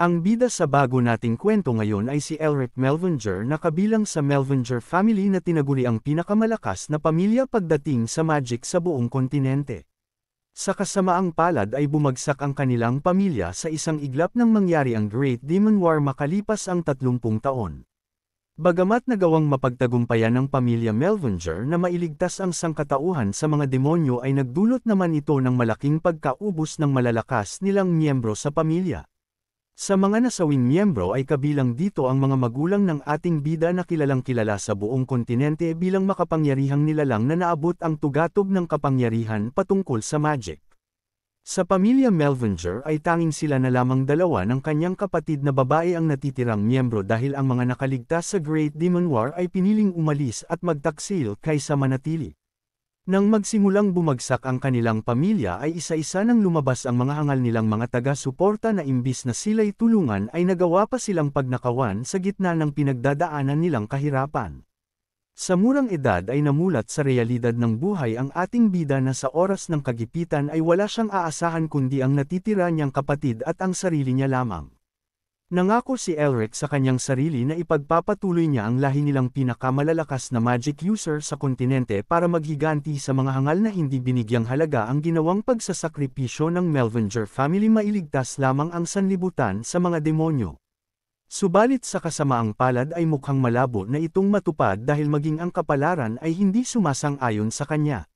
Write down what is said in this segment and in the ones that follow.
Ang bida sa bago nating kwento ngayon ay si Elric Melvinger na kabilang sa Melvinger family na tinaguri ang pinakamalakas na pamilya pagdating sa magic sa buong kontinente. Sa kasamaang palad ay bumagsak ang kanilang pamilya sa isang iglap ng mangyari ang Great Demon War makalipas ang 30 taon. Bagamat nagawang mapagtagumpayan ng pamilya Melvinger na mailigtas ang sangkatauhan sa mga demonyo ay nagdulot naman ito ng malaking pagkaubos ng malalakas nilang miyembro sa pamilya. Sa mga nasawing miyembro ay kabilang dito ang mga magulang ng ating bida na kilalang kilala sa buong kontinente bilang makapangyarihang nilalang na naabot ang tugatog ng kapangyarihan patungkol sa magic. Sa pamilya Melvinger ay tanging sila na lamang dalawa ng kanyang kapatid na babae ang natitirang miyembro dahil ang mga nakaligtas sa Great Demon War ay piniling umalis at magtaksil kaysa manatili. Nang magsimulang bumagsak ang kanilang pamilya ay isa-isa nang lumabas ang mga hangal nilang mga taga-suporta na imbis na sila'y tulungan ay nagawa pa silang pagnakawan sa gitna ng pinagdadaanan nilang kahirapan. Sa murang edad ay namulat sa realidad ng buhay ang ating bida na sa oras ng kagipitan ay wala siyang aasahan kundi ang natitira niyang kapatid at ang sarili niya lamang. Nangako si Elric sa kanyang sarili na ipagpapatuloy niya ang lahi nilang pinakamalalakas na magic user sa kontinente para maghiganti sa mga hangal na hindi binigyang halaga ang ginawang pagsasakripisyo ng Melvenger family mailigtas lamang ang sanlibutan sa mga demonyo. Subalit sa kasamaang palad ay mukhang malabo na itong matupad dahil maging ang kapalaran ay hindi sumasang-ayon sa kanya.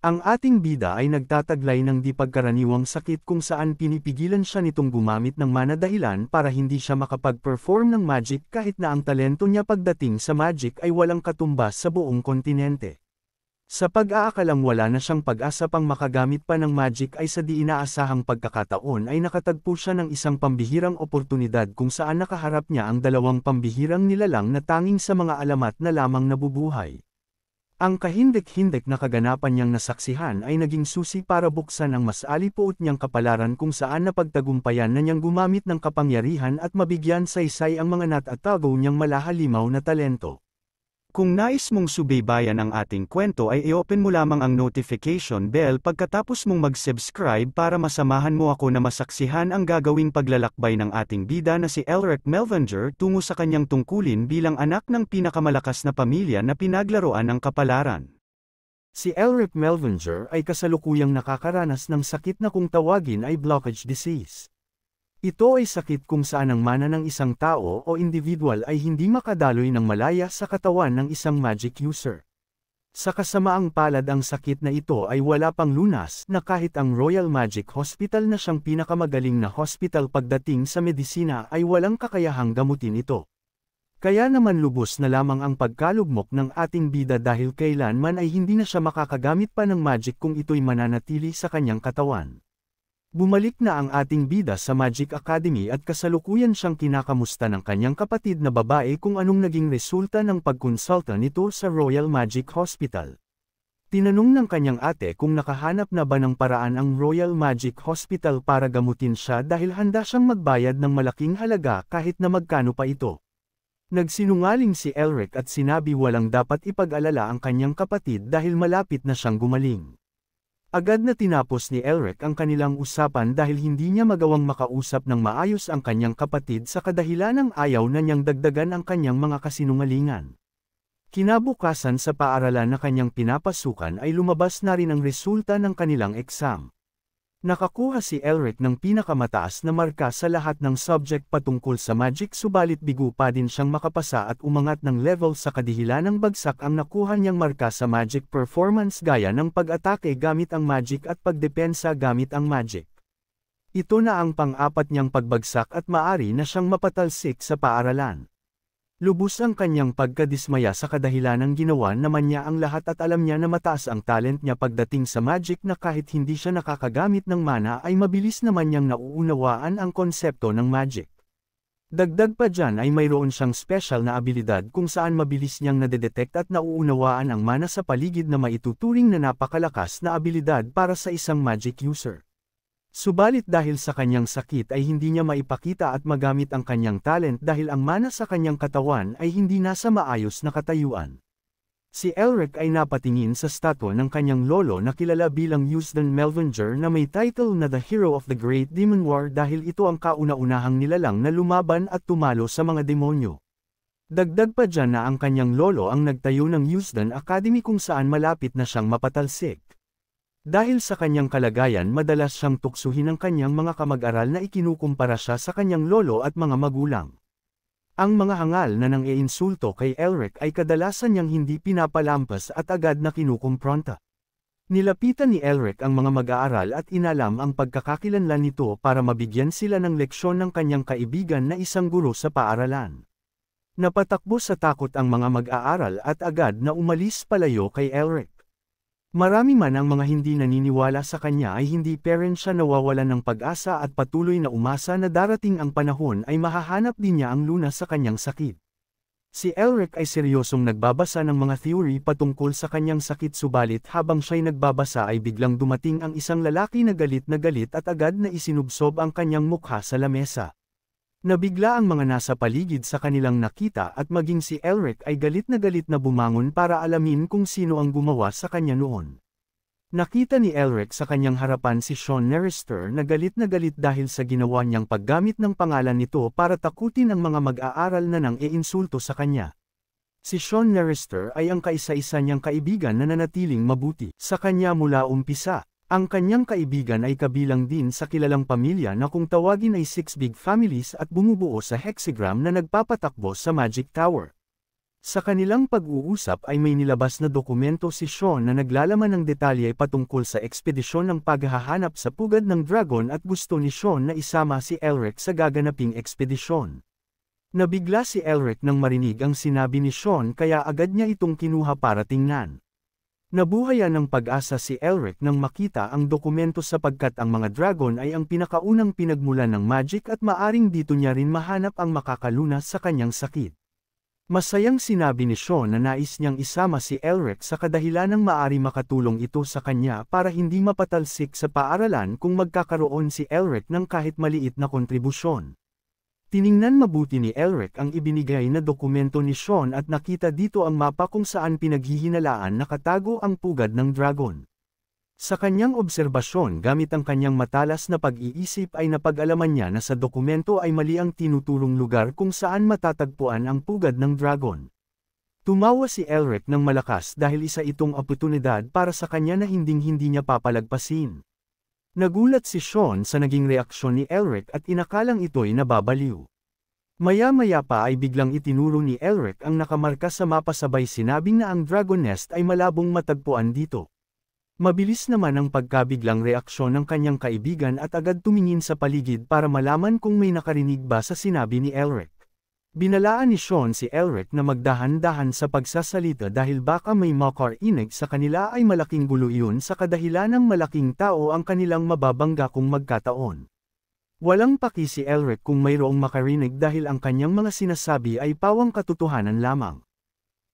Ang ating bida ay nagtataglay ng di pagkaraniwang sakit kung saan pinipigilan siya nitong gumamit ng mana dahilan para hindi siya makapag-perform ng magic kahit na ang talento niya pagdating sa magic ay walang katumbas sa buong kontinente. Sa pag-aakalang wala na siyang pag-asa pang makagamit pa ng magic ay sa di inaasahang pagkakataon ay nakatagpo siya ng isang pambihirang oportunidad kung saan nakaharap niya ang dalawang pambihirang nilalang na tanging sa mga alamat na lamang nabubuhay. Ang kahindik-hindik na kaganapan niyang nasaksihan ay naging susi para buksan ang mas alipuot niyang kapalaran kung saan napagtagumpayan na niyang gumamit ng kapangyarihan at mabigyan saysay ang mga nat niyang malahalimaw na talento. Kung nais mong subaybayan ang ating kwento ay i-open mo lamang ang notification bell pagkatapos mong mag-subscribe para masamahan mo ako na masaksihan ang gagawing paglalakbay ng ating bida na si Elric Melvinger tungo sa kanyang tungkulin bilang anak ng pinakamalakas na pamilya na pinaglaruan ng kapalaran. Si Elric Melvinger ay kasalukuyang nakakaranas ng sakit na kung tawagin ay blockage disease. Ito ay sakit kung saan ang mana ng isang tao o individual ay hindi makadaloy ng malaya sa katawan ng isang magic user. Sa kasamaang palad ang sakit na ito ay wala pang lunas na kahit ang Royal Magic Hospital na siyang pinakamagaling na hospital pagdating sa medisina ay walang kakayahang gamutin ito. Kaya naman lubos na lamang ang pagkalugmok ng ating bida dahil kailanman ay hindi na siya makakagamit pa ng magic kung ito'y mananatili sa kanyang katawan. Bumalik na ang ating bida sa Magic Academy at kasalukuyan siyang kinakamusta ng kanyang kapatid na babae kung anong naging resulta ng pagkonsulta nito sa Royal Magic Hospital. Tinanong ng kanyang ate kung nakahanap na ba ng paraan ang Royal Magic Hospital para gamutin siya dahil handa siyang magbayad ng malaking halaga kahit na magkano pa ito. Nagsinungaling si Elric at sinabi walang dapat ipag-alala ang kanyang kapatid dahil malapit na siyang gumaling. Agad na tinapos ni Elric ang kanilang usapan dahil hindi niya magawang makausap ng maayos ang kanyang kapatid sa kadahilan ng ayaw na niyang dagdagan ang kanyang mga kasinungalingan. Kinabukasan sa paaralan na kanyang pinapasukan ay lumabas na rin ang resulta ng kanilang exam. Nakakuha si Elric ng pinakamataas na marka sa lahat ng subject patungkol sa magic subalit bigo pa din siyang makapasa at umangat ng level sa kadihilanang bagsak ang nakuha niyang marka sa magic performance gaya ng pag-atake gamit ang magic at pagdepensa gamit ang magic. Ito na ang pang-apat niyang pagbagsak at maari na siyang mapatalsik sa paaralan. Lubos ang kanyang pagkadismaya sa kadahilanang ginawa naman niya ang lahat at alam niya na mataas ang talent niya pagdating sa magic na kahit hindi siya nakakagamit ng mana ay mabilis naman niyang nauunawaan ang konsepto ng magic. Dagdag pa dyan ay mayroon siyang special na abilidad kung saan mabilis niyang nadedetect at nauunawaan ang mana sa paligid na maituturing na napakalakas na abilidad para sa isang magic user. Subalit dahil sa kanyang sakit ay hindi niya maipakita at magamit ang kanyang talent dahil ang mana sa kanyang katawan ay hindi nasa maayos na katayuan. Si Elric ay napatingin sa statwa ng kanyang lolo na kilala bilang Houston Melvinger na may title na The Hero of the Great Demon War dahil ito ang kauna-unahang nilalang na lumaban at tumalo sa mga demonyo. Dagdag pa dyan na ang kanyang lolo ang nagtayo ng Houston Academy kung saan malapit na siyang mapatalsik. Dahil sa kanyang kalagayan madalas siyang tuksuhin ng kanyang mga kamag-aral na ikinukumpara siya sa kanyang lolo at mga magulang. Ang mga hangal na nang iinsulto kay Elric ay kadalasan niyang hindi pinapalampas at agad na kinukumpronta. Nilapitan ni Elric ang mga mag-aaral at inalam ang pagkakakilanlan nito para mabigyan sila ng leksyon ng kanyang kaibigan na isang guro sa paaralan. Napatakbo sa takot ang mga mag-aaral at agad na umalis palayo kay Elric. Marami man ang mga hindi naniniwala sa kanya ay hindi parent siya nawawala ng pag-asa at patuloy na umasa na darating ang panahon ay mahahanap din niya ang lunas sa kanyang sakit. Si Elric ay seryosong nagbabasa ng mga theory patungkol sa kanyang sakit subalit habang siya'y nagbabasa ay biglang dumating ang isang lalaki na galit na galit at agad na isinubsob ang kanyang mukha sa lamesa. Nabigla ang mga nasa paligid sa kanilang nakita at maging si Elric ay galit na galit na bumangon para alamin kung sino ang gumawa sa kanya noon. Nakita ni Elric sa kanyang harapan si Sean Nerister na galit na galit dahil sa ginawa niyang paggamit ng pangalan nito para takutin ang mga mag-aaral na nang iinsulto sa kanya. Si Sean Nerister ay ang kaisa-isa niyang kaibigan na nanatiling mabuti sa kanya mula umpisa, ang kanyang kaibigan ay kabilang din sa kilalang pamilya na kung tawagin ay six big families at bumubuo sa hexagram na nagpapatakbo sa Magic Tower. Sa kanilang pag-uusap ay may nilabas na dokumento si Sean na naglalaman ng detalye patungkol sa ekspedisyon ng paghahanap sa pugad ng dragon at gusto ni Sean na isama si Elric sa gaganaping ekspedisyon. Nabigla si Elric nang marinig ang sinabi ni Sean kaya agad niya itong kinuha para tingnan. Nabuhayan ng pag-asa si Elric nang makita ang dokumento sapagkat ang mga dragon ay ang pinakaunang pinagmulan ng magic at maaring dito niya rin mahanap ang makakalunas sa kanyang sakit. Masayang sinabi ni Sean na nais niyang isama si Elric sa ng maari makatulong ito sa kanya para hindi mapatalsik sa paaralan kung magkakaroon si Elric ng kahit maliit na kontribusyon. Tiningnan mabuti ni Elric ang ibinigay na dokumento ni Sean at nakita dito ang mapa kung saan pinaghihinalaan nakatago ang pugad ng dragon. Sa kanyang obserbasyon gamit ang kanyang matalas na pag-iisip ay napag-alaman niya na sa dokumento ay mali ang tinutulong lugar kung saan matatagpuan ang pugad ng dragon. Tumawa si Elric ng malakas dahil isa itong oportunidad para sa kanya na hinding-hindi niya papalagpasin. Nagulat si Sean sa naging reaksyon ni Elric at inakalang ito'y nababaliw. Maya-maya pa ay biglang itinuro ni Elric ang nakamarka sa mapa sabay sinabing na ang Dragon Nest ay malabong matagpuan dito. Mabilis naman ang pagkabiglang reaksyon ng kanyang kaibigan at agad tumingin sa paligid para malaman kung may nakarinig ba sa sinabi ni Elric. Binalaan ni Sean si Elric na magdahan-dahan sa pagsasalita dahil baka may makarinig sa kanila ay malaking gulo iyon sa kadahilan ng malaking tao ang kanilang mababangga kung magkataon. Walang paki si Elric kung mayroong makarinig dahil ang kanyang mga sinasabi ay pawang katotohanan lamang.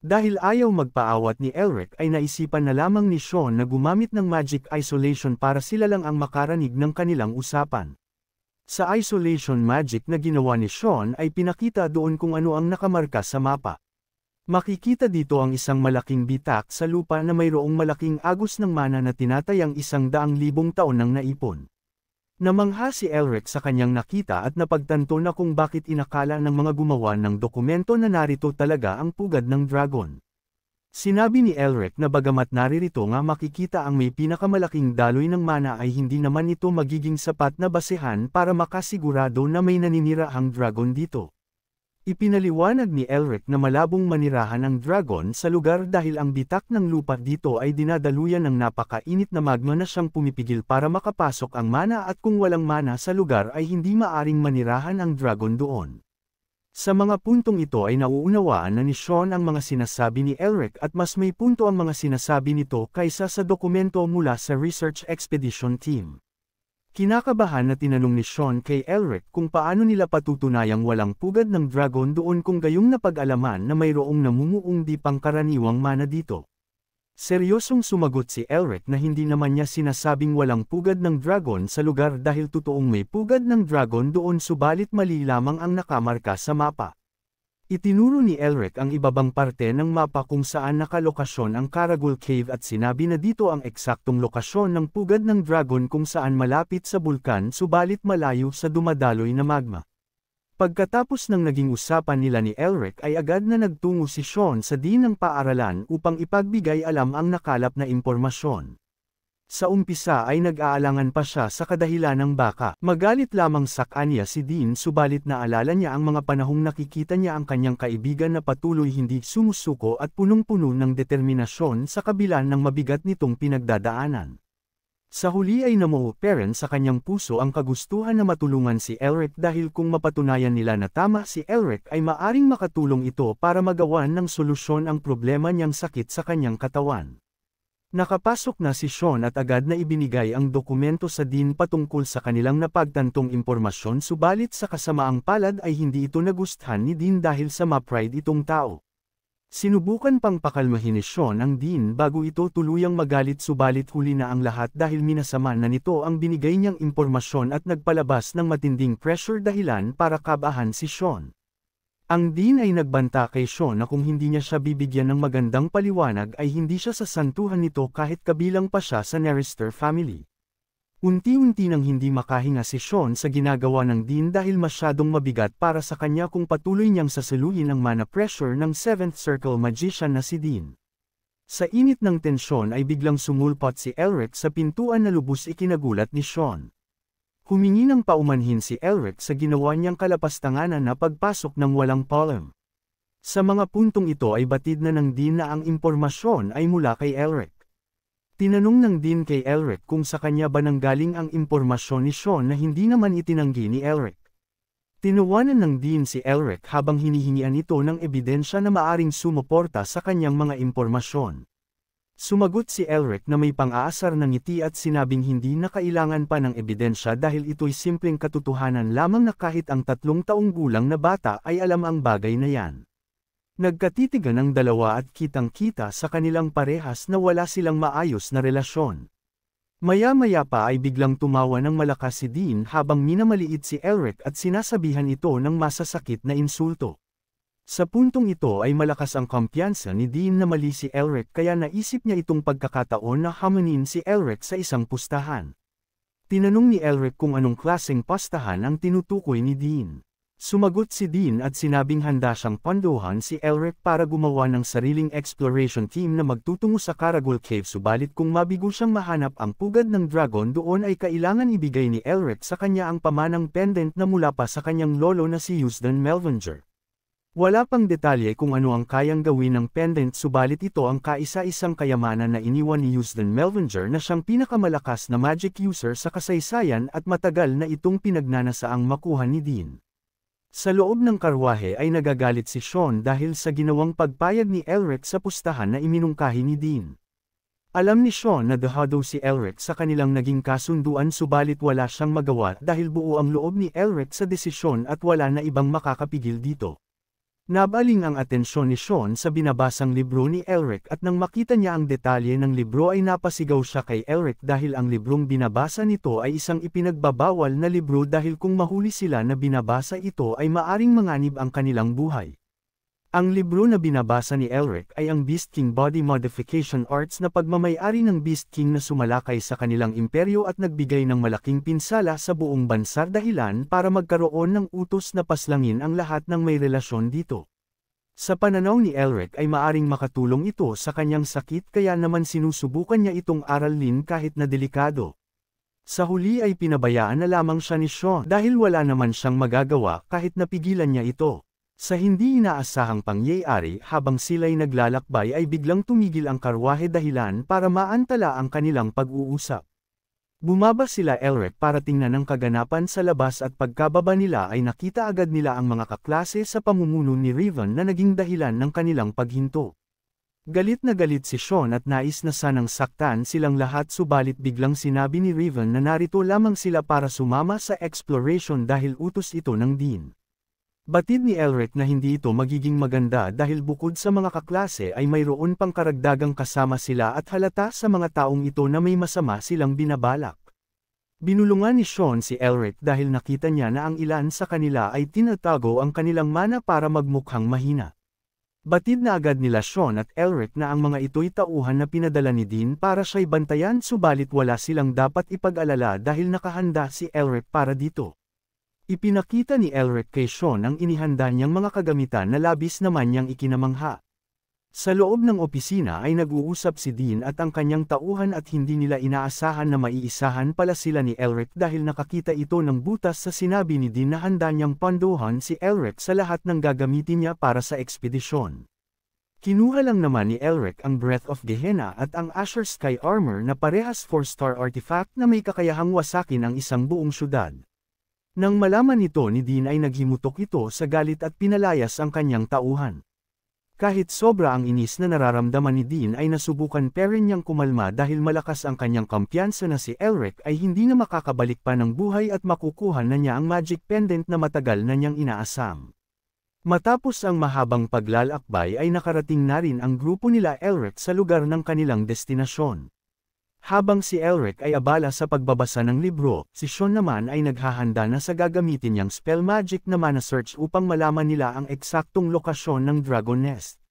Dahil ayaw magpaawat ni Elric ay naisipan na lamang ni Sean na gumamit ng magic isolation para sila lang ang makaranig ng kanilang usapan. Sa isolation magic na ginawa ni Sean ay pinakita doon kung ano ang nakamarka sa mapa. Makikita dito ang isang malaking bitak sa lupa na mayroong malaking agos ng mana na tinatayang isang daang libong taon ng naipon. Namangha si Elric sa kanyang nakita at napagtanto na kung bakit inakala ng mga gumawa ng dokumento na narito talaga ang pugad ng dragon. Sinabi ni Elric na bagamat naririto nga makikita ang may pinakamalaking daloy ng mana ay hindi naman ito magiging sapat na basehan para makasigurado na may naninira ang dragon dito. Ipinaliwanag ni Elric na malabong manirahan ang dragon sa lugar dahil ang bitak ng lupa dito ay dinadaluyan ng napakainit na magma na siyang pumipigil para makapasok ang mana at kung walang mana sa lugar ay hindi maaring manirahan ang dragon doon. Sa mga puntong ito ay nauunawaan na ni Sean ang mga sinasabi ni Elric at mas may punto ang mga sinasabi nito kaysa sa dokumento mula sa Research Expedition Team. Kinakabahan na tinanong ni Sean kay Elric kung paano nila patutunayang walang pugad ng dragon doon kung gayong napag-alaman na mayroong namumuong di pangkaraniwang mana dito. Seryosong sumagot si Elric na hindi naman niya sinasabing walang pugad ng dragon sa lugar dahil totoong may pugad ng dragon doon subalit mali lamang ang nakamarka sa mapa. Itinuro ni Elric ang ibabang parte ng mapa kung saan nakalokasyon ang Karagul Cave at sinabi na dito ang eksaktong lokasyon ng pugad ng dragon kung saan malapit sa bulkan subalit malayo sa dumadaloy na magma. Pagkatapos ng naging usapan nila ni Elric ay agad na nagtungo si Sean sa din ng paaralan upang ipagbigay alam ang nakalap na impormasyon. Sa umpisa ay nag-aalangan pa siya sa kadahilan ng baka. Magalit lamang sa kanya si Dean subalit naalala niya ang mga panahong nakikita niya ang kanyang kaibigan na patuloy hindi sumusuko at punong-puno ng determinasyon sa kabila ng mabigat nitong pinagdadaanan. Sa huli ay namuoperen sa kanyang puso ang kagustuhan na matulungan si Elric dahil kung mapatunayan nila na tama si Elric ay maaring makatulong ito para magawan ng solusyon ang problema niyang sakit sa kanyang katawan. Nakapasok na si Sean at agad na ibinigay ang dokumento sa din patungkol sa kanilang napagtantong impormasyon subalit sa kasamaang palad ay hindi ito nagustuhan ni Dean dahil sa mapride itong tao. Sinubukan pang pakalmahin ni Sean ang Dean bago ito tuluyang magalit subalit huli na ang lahat dahil minasama na nito ang binigay niyang impormasyon at nagpalabas ng matinding pressure dahilan para kabahan si Sean. Ang Dean ay nagbanta kay Sean na kung hindi niya siya bibigyan ng magandang paliwanag ay hindi siya sa santuhan nito kahit kabilang pa siya sa Nerister family. Unti-unti nang hindi makahinga si Sean sa ginagawa ng Dean dahil masyadong mabigat para sa kanya kung patuloy niyang sasaluhin ang mana pressure ng 7th Circle Magician na si Dean. Sa init ng tensyon ay biglang sumulpot si Elric sa pintuan na lubos ikinagulat ni Sean. Humingi ng paumanhin si Elric sa ginawa niyang kalapastanganan na pagpasok ng walang palm. Sa mga puntong ito ay batid na ng Dean na ang impormasyon ay mula kay Elric. Tinanong nang din kay Elric kung sa kanya ba nanggaling ang impormasyon ni Sean na hindi naman itinanggi ni Elric. Tinawanan ng Dean si Elric habang hinihingian ito ng ebidensya na maaring sumuporta sa kanyang mga impormasyon. Sumagot si Elric na may pang-aasar ng ngiti at sinabing hindi na kailangan pa ng ebidensya dahil ito'y simpleng katotohanan lamang na kahit ang tatlong taong gulang na bata ay alam ang bagay na yan. Nagkatitigan ang dalawa at kitang-kita sa kanilang parehas na wala silang maayos na relasyon. Maya-maya pa ay biglang tumawa ng malakas si Dean habang minamaliit si Elric at sinasabihan ito ng masasakit na insulto. Sa puntong ito ay malakas ang kumpiyansa ni Dean na mali si Elric kaya naisip niya itong pagkakataon na hamunin si Elric sa isang pustahan. Tinanong ni Elric kung anong klaseng pastahan ang tinutukoy ni Dean. Sumagot si Dean at sinabing handa siyang panduhan si Elric para gumawa ng sariling exploration team na magtutungo sa Karagul Cave subalit kung mabigo siyang mahanap ang pugad ng dragon doon ay kailangan ibigay ni Elric sa kanya ang pamanang pendant na mula pa sa kanyang lolo na si Yusden Melvinger. Wala pang detalye kung ano ang kayang gawin ng pendant subalit ito ang kaisa-isang kayamanan na iniwan ni Yusden Melvinger na siyang pinakamalakas na magic user sa kasaysayan at matagal na itong pinagnanasaang makuha ni Dean. Sa loob ng karwahe ay nagagalit si Sean dahil sa ginawang pagpayag ni Elric sa pustahan na iminungkahi ni Dean. Alam ni Sean na dahado si Elric sa kanilang naging kasunduan subalit wala siyang magawa dahil buo ang loob ni Elric sa desisyon at wala na ibang makakapigil dito. Nabaling ang atensyon ni Sean sa binabasang libro ni Elric at nang makita niya ang detalye ng libro ay napasigaw siya kay Elric dahil ang librong binabasa nito ay isang ipinagbabawal na libro dahil kung mahuli sila na binabasa ito ay maaring manganib ang kanilang buhay. Ang libro na binabasa ni Elric ay ang Beast King Body Modification Arts na pagmamayari ng Beast King na sumalakay sa kanilang imperyo at nagbigay ng malaking pinsala sa buong bansar dahilan para magkaroon ng utos na paslangin ang lahat ng may relasyon dito. Sa pananaw ni Elric ay maaring makatulong ito sa kanyang sakit kaya naman sinusubukan niya itong aralin kahit na delikado. Sa huli ay pinabayaan na lamang siya ni Sean dahil wala naman siyang magagawa kahit napigilan niya ito. Sa hindi inaasahang pangyayari habang sila'y naglalakbay ay biglang tumigil ang karwahe dahilan para maantala ang kanilang pag-uusap. Bumaba sila Elric para tingnan ang kaganapan sa labas at pagkababa nila ay nakita agad nila ang mga kaklase sa pamumuno ni Riven na naging dahilan ng kanilang paghinto. Galit na galit si Sean at nais na sanang saktan silang lahat subalit biglang sinabi ni Riven na narito lamang sila para sumama sa exploration dahil utos ito ng Dean. Batid ni Elric na hindi ito magiging maganda dahil bukod sa mga kaklase ay mayroon pang karagdagang kasama sila at halata sa mga taong ito na may masama silang binabalak. Binulungan ni Sean si Elric dahil nakita niya na ang ilan sa kanila ay tinatago ang kanilang mana para magmukhang mahina. Batid na agad nila Sean at Elric na ang mga ito'y tauhan na pinadala ni Dean para siya'y bantayan subalit wala silang dapat ipag-alala dahil nakahanda si Elric para dito. Ipinakita ni Elric kay Sean ang inihanda niyang mga kagamitan na labis naman niyang ikinamangha. Sa loob ng opisina ay nag-uusap si Dean at ang kanyang tauhan at hindi nila inaasahan na maiisahan pala sila ni Elric dahil nakakita ito ng butas sa sinabi ni Dean na handa niyang panduhan si Elric sa lahat ng gagamitin niya para sa ekspedisyon. Kinuha lang naman ni Elric ang Breath of Gehenna at ang Asher Sky Armor na parehas 4-star artifact na may kakayahang wasakin ang isang buong syudad. Nang malaman ito ni Dean ay naghimutok ito sa galit at pinalayas ang kanyang tauhan. Kahit sobra ang inis na nararamdaman ni Dean ay nasubukan pa rin niyang kumalma dahil malakas ang kanyang kampiyansa na si Elric ay hindi na makakabalik pa ng buhay at makukuha na niya ang magic pendant na matagal na niyang inaasam. Matapos ang mahabang paglalakbay ay nakarating na rin ang grupo nila Elric sa lugar ng kanilang destinasyon. Habang si Elric ay abala sa pagbabasa ng libro, si Sean naman ay naghahanda na sa gagamitin niyang spell magic na mana search upang malaman nila ang eksaktong lokasyon ng Dragon Nest.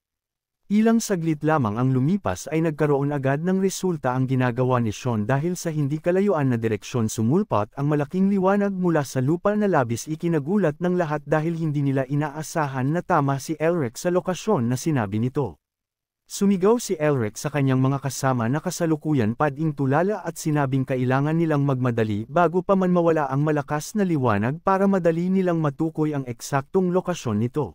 Ilang saglit lamang ang lumipas ay nagkaroon agad ng resulta ang ginagawa ni Sean dahil sa hindi kalayuan na direksyon sumulpot ang malaking liwanag mula sa lupa na labis ikinagulat ng lahat dahil hindi nila inaasahan na tama si Elric sa lokasyon na sinabi nito. Sumigaw si Elric sa kanyang mga kasama na kasalukuyan pading tulala at sinabing kailangan nilang magmadali bago pa man mawala ang malakas na liwanag para madali nilang matukoy ang eksaktong lokasyon nito.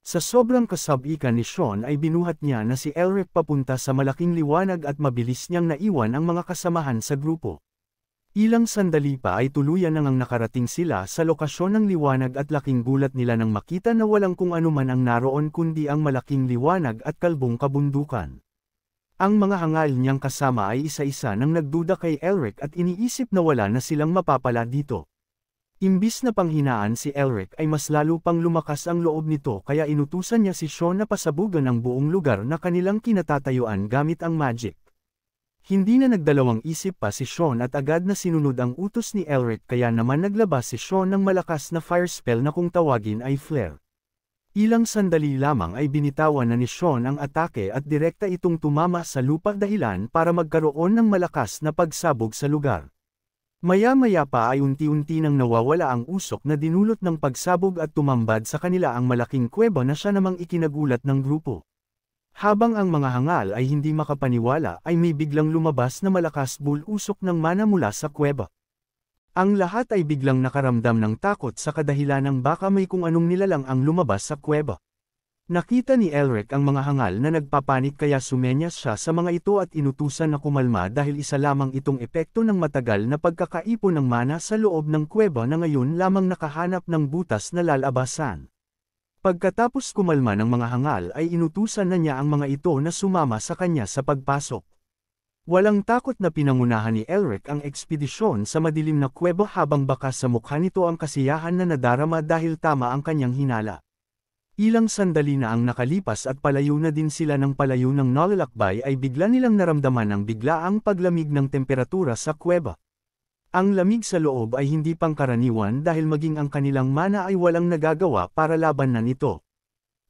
Sa sobrang kasabikan ni Sean ay binuhat niya na si Elric papunta sa malaking liwanag at mabilis niyang naiwan ang mga kasamahan sa grupo. Ilang sandali pa ay tuluyan na ngang nakarating sila sa lokasyon ng liwanag at laking gulat nila nang makita na walang kung anuman ang naroon kundi ang malaking liwanag at kalbong kabundukan. Ang mga hangal niyang kasama ay isa-isa nang nagduda kay Elric at iniisip na wala na silang mapapala dito. Imbis na panghinaan si Elric ay mas lalo pang lumakas ang loob nito kaya inutusan niya si Sean na pasabugan ang buong lugar na kanilang kinatatayuan gamit ang magic. Hindi na nagdalawang isip pa si Sean at agad na sinunod ang utos ni Elric kaya naman naglabas si Sean ng malakas na fire spell na kung tawagin ay flare. Ilang sandali lamang ay binitawan na ni Sean ang atake at direkta itong tumama sa lupa dahilan para magkaroon ng malakas na pagsabog sa lugar. Maya-maya pa ay unti-unti nang nawawala ang usok na dinulot ng pagsabog at tumambad sa kanila ang malaking kuweba na siya namang ikinagulat ng grupo. Habang ang mga hangal ay hindi makapaniwala ay may biglang lumabas na malakas bulusok ng mana mula sa kuweba. Ang lahat ay biglang nakaramdam ng takot sa kadahilan ng baka may kung anong nilalang ang lumabas sa kuweba. Nakita ni Elric ang mga hangal na nagpapanik kaya sumenyas siya sa mga ito at inutusan na kumalma dahil isa lamang itong epekto ng matagal na pagkakaipon ng mana sa loob ng kuweba na ngayon lamang nakahanap ng butas na lalabasan. Pagkatapos kumalma ng mga hangal ay inutusan na niya ang mga ito na sumama sa kanya sa pagpasok. Walang takot na pinangunahan ni Elric ang ekspedisyon sa madilim na kuweba habang baka sa mukha nito ang kasiyahan na nadarama dahil tama ang kanyang hinala. Ilang sandali na ang nakalipas at palayo na din sila ng palayo ng nalalakbay ay bigla nilang naramdaman ang biglaang paglamig ng temperatura sa kuweba. Ang lamig sa loob ay hindi pangkaraniwan dahil maging ang kanilang mana ay walang nagagawa para labanan nito.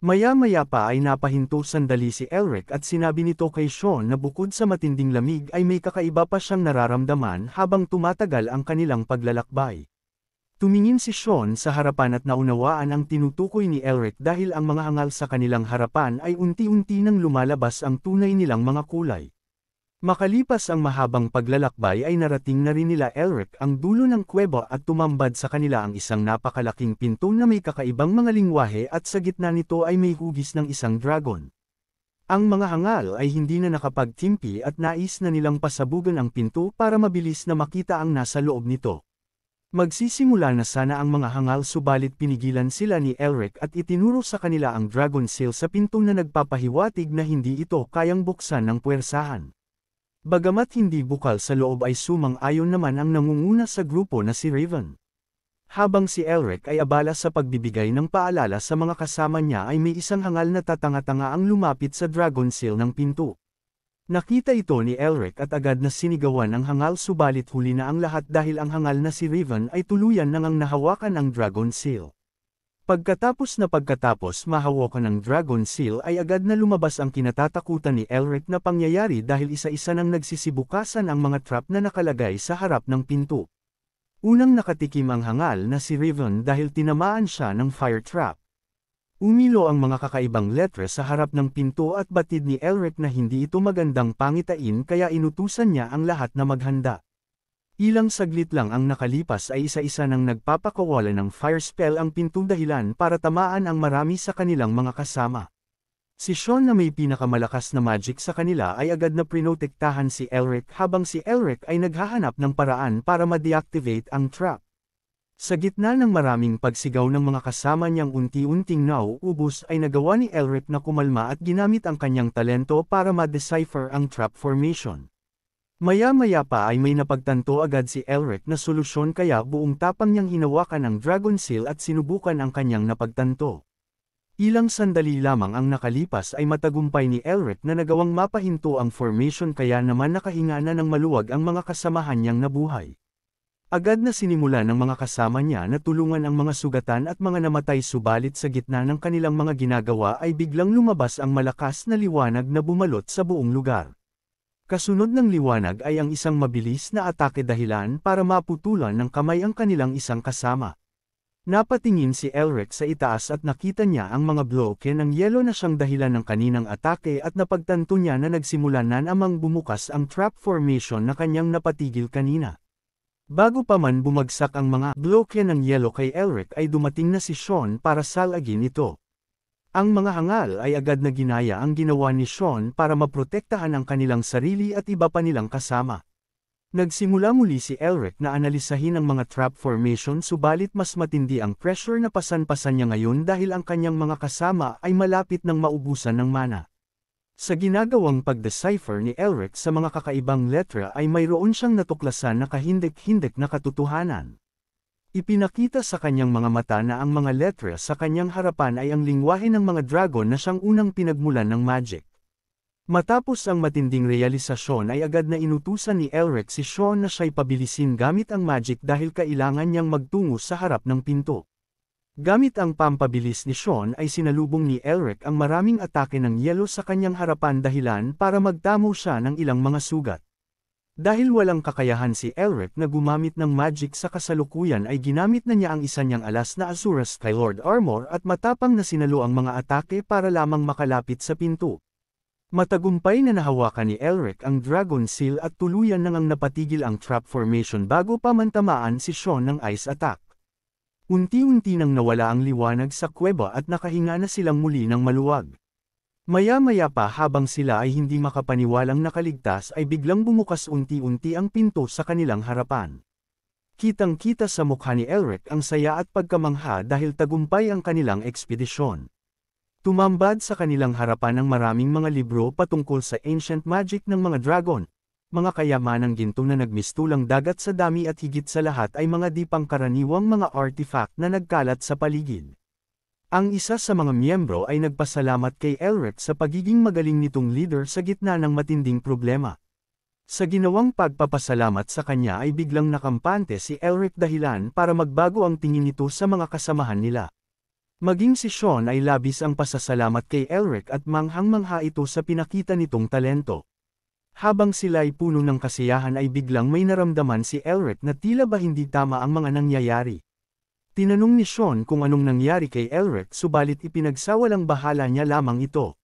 Maya-maya pa ay napahinto sandali si Elric at sinabi nito kay Sean na bukod sa matinding lamig ay may kakaiba pa siyang nararamdaman habang tumatagal ang kanilang paglalakbay. Tumingin si Sean sa harapan at naunawaan ang tinutukoy ni Elric dahil ang mga angal sa kanilang harapan ay unti-unti nang lumalabas ang tunay nilang mga kulay. Makalipas ang mahabang paglalakbay ay narating na rin nila Elric ang dulo ng kuweba at tumambad sa kanila ang isang napakalaking pinto na may kakaibang mga lingwahe at sa gitna nito ay may hugis ng isang dragon. Ang mga hangal ay hindi na nakapagtimpi at nais na nilang pasabugan ang pinto para mabilis na makita ang nasa loob nito. Magsisimula na sana ang mga hangal subalit pinigilan sila ni Elric at itinuro sa kanila ang dragon seal sa pinto na nagpapahiwatig na hindi ito kayang buksan ng puwersahan. Bagamat hindi bukal sa loob ay sumang-ayon naman ang nangunguna sa grupo na si Raven. Habang si Elric ay abala sa pagbibigay ng paalala sa mga kasama niya ay may isang hangal na tatanga-tanga ang lumapit sa Dragon Seal ng pinto. Nakita ito ni Elric at agad na sinigawan ang hangal subalit huli na ang lahat dahil ang hangal na si Raven ay tuluyan nang ang nahawakan ang Dragon Seal. Pagkatapos na pagkatapos mahawakan ng Dragon Seal ay agad na lumabas ang kinatatakutan ni Elric na pangyayari dahil isa-isa nang nagsisibukasan ang mga trap na nakalagay sa harap ng pinto. Unang nakatikim ang hangal na si Riven dahil tinamaan siya ng fire trap. Umilo ang mga kakaibang letra sa harap ng pinto at batid ni Elric na hindi ito magandang pangitain kaya inutusan niya ang lahat na maghanda. Ilang saglit lang ang nakalipas ay isa-isa nang nagpapakawala ng fire spell ang pintong dahilan para tamaan ang marami sa kanilang mga kasama. Si Sean na may pinakamalakas na magic sa kanila ay agad na prinotektahan si Elric habang si Elric ay naghahanap ng paraan para ma-deactivate ang trap. Sa gitna ng maraming pagsigaw ng mga kasama niyang unti-unting nauubos ay nagawa ni Elric na kumalma at ginamit ang kanyang talento para ma-decipher ang trap formation. Maya-maya pa ay may napagtanto agad si Elric na solusyon kaya buong tapang niyang hinawakan ang Dragon Seal at sinubukan ang kanyang napagtanto. Ilang sandali lamang ang nakalipas ay matagumpay ni Elric na nagawang mapahinto ang formation kaya naman nakahinga na ng maluwag ang mga kasamahan niyang nabuhay. Agad na sinimula ng mga kasama niya na tulungan ang mga sugatan at mga namatay subalit sa gitna ng kanilang mga ginagawa ay biglang lumabas ang malakas na liwanag na bumalot sa buong lugar. Kasunod ng liwanag ay ang isang mabilis na atake dahilan para maputulan ng kamay ang kanilang isang kasama. Napatingin si Elric sa itaas at nakita niya ang mga bloke ng yelo na siyang dahilan ng kaninang atake at napagtanto niya na nagsimula na namang bumukas ang trap formation na kanyang napatigil kanina. Bago pa man bumagsak ang mga bloke ng yelo kay Elric ay dumating na si Sean para salagin ito. Ang mga hangal ay agad na ginaya ang ginawa ni Sean para maprotektahan ang kanilang sarili at iba pa nilang kasama. Nagsimula muli si Elric na analisahin ang mga trap formation subalit mas matindi ang pressure na pasan-pasan niya ngayon dahil ang kanyang mga kasama ay malapit ng maubusan ng mana. Sa ginagawang pagdecipher ni Elric sa mga kakaibang letra ay mayroon siyang natuklasan na kahindik-hindik na katotohanan. Ipinakita sa kanyang mga mata na ang mga letra sa kanyang harapan ay ang lingwahe ng mga dragon na siyang unang pinagmulan ng magic. Matapos ang matinding realisasyon ay agad na inutusan ni Elric si Sean na siya'y pabilisin gamit ang magic dahil kailangan niyang magtungo sa harap ng pinto. Gamit ang pampabilis ni Sean ay sinalubong ni Elric ang maraming atake ng yelo sa kanyang harapan dahilan para magtamo siya ng ilang mga sugat. Dahil walang kakayahan si Elric na gumamit ng magic sa kasalukuyan ay ginamit na niya ang isa niyang alas na Azura Skylord Armor at matapang na sinalo ang mga atake para lamang makalapit sa pinto. Matagumpay na nahawakan ni Elric ang Dragon Seal at tuluyan nang ang napatigil ang trap formation bago pa mantamaan si Sean ng ice attack. Unti-unti nang nawala ang liwanag sa kuweba at nakahinga na silang muli ng maluwag. Maya-maya pa habang sila ay hindi makapaniwalang nakaligtas ay biglang bumukas unti-unti ang pinto sa kanilang harapan. Kitang-kita sa mukha ni Elric ang saya at pagkamangha dahil tagumpay ang kanilang ekspedisyon. Tumambad sa kanilang harapan ang maraming mga libro patungkol sa ancient magic ng mga dragon, mga kayamanang ginto na nagmistulang dagat sa dami at higit sa lahat ay mga di pangkaraniwang mga artifact na nagkalat sa paligid. Ang isa sa mga miyembro ay nagpasalamat kay Elric sa pagiging magaling nitong leader sa gitna ng matinding problema. Sa ginawang pagpapasalamat sa kanya ay biglang nakampante si Elric dahilan para magbago ang tingin nito sa mga kasamahan nila. Maging si Sean ay labis ang pasasalamat kay Elric at manghang-mangha ito sa pinakita nitong talento. Habang sila ay puno ng kasiyahan ay biglang may naramdaman si Elric na tila ba hindi tama ang mga nangyayari. Tinanong ni Sean kung anong nangyari kay Elric subalit ipinagsawalang bahala niya lamang ito.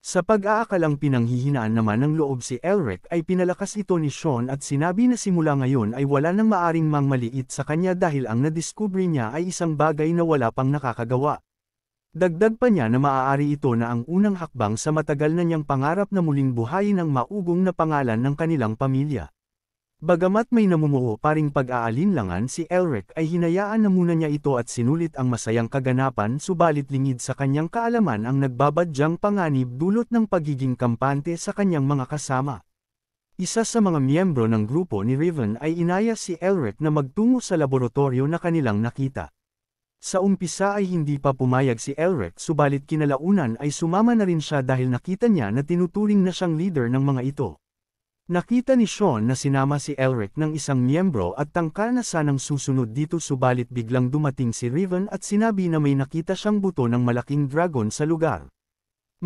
Sa pag-aakalang pinanghihinaan naman ng loob si Elric ay pinalakas ito ni Sean at sinabi na simula ngayon ay wala nang maaring mangmaliit sa kanya dahil ang nadiskubre niya ay isang bagay na wala pang nakakagawa. Dagdag pa niya na maaari ito na ang unang hakbang sa matagal na niyang pangarap na muling buhayin ang maugong na pangalan ng kanilang pamilya. Bagamat may namumuo paring pag-aalinlangan si Elric ay hinayaan na muna niya ito at sinulit ang masayang kaganapan subalit lingid sa kanyang kaalaman ang nagbabadyang panganib dulot ng pagiging kampante sa kanyang mga kasama. Isa sa mga miyembro ng grupo ni Riven ay inaya si Elric na magtungo sa laboratorio na kanilang nakita. Sa umpisa ay hindi pa pumayag si Elric subalit kinalaunan ay sumama na rin siya dahil nakita niya na tinuturing na siyang leader ng mga ito. Nakita ni Sean na sinama si Elric ng isang miyembro at tangka na sanang susunod dito subalit biglang dumating si Riven at sinabi na may nakita siyang buto ng malaking dragon sa lugar.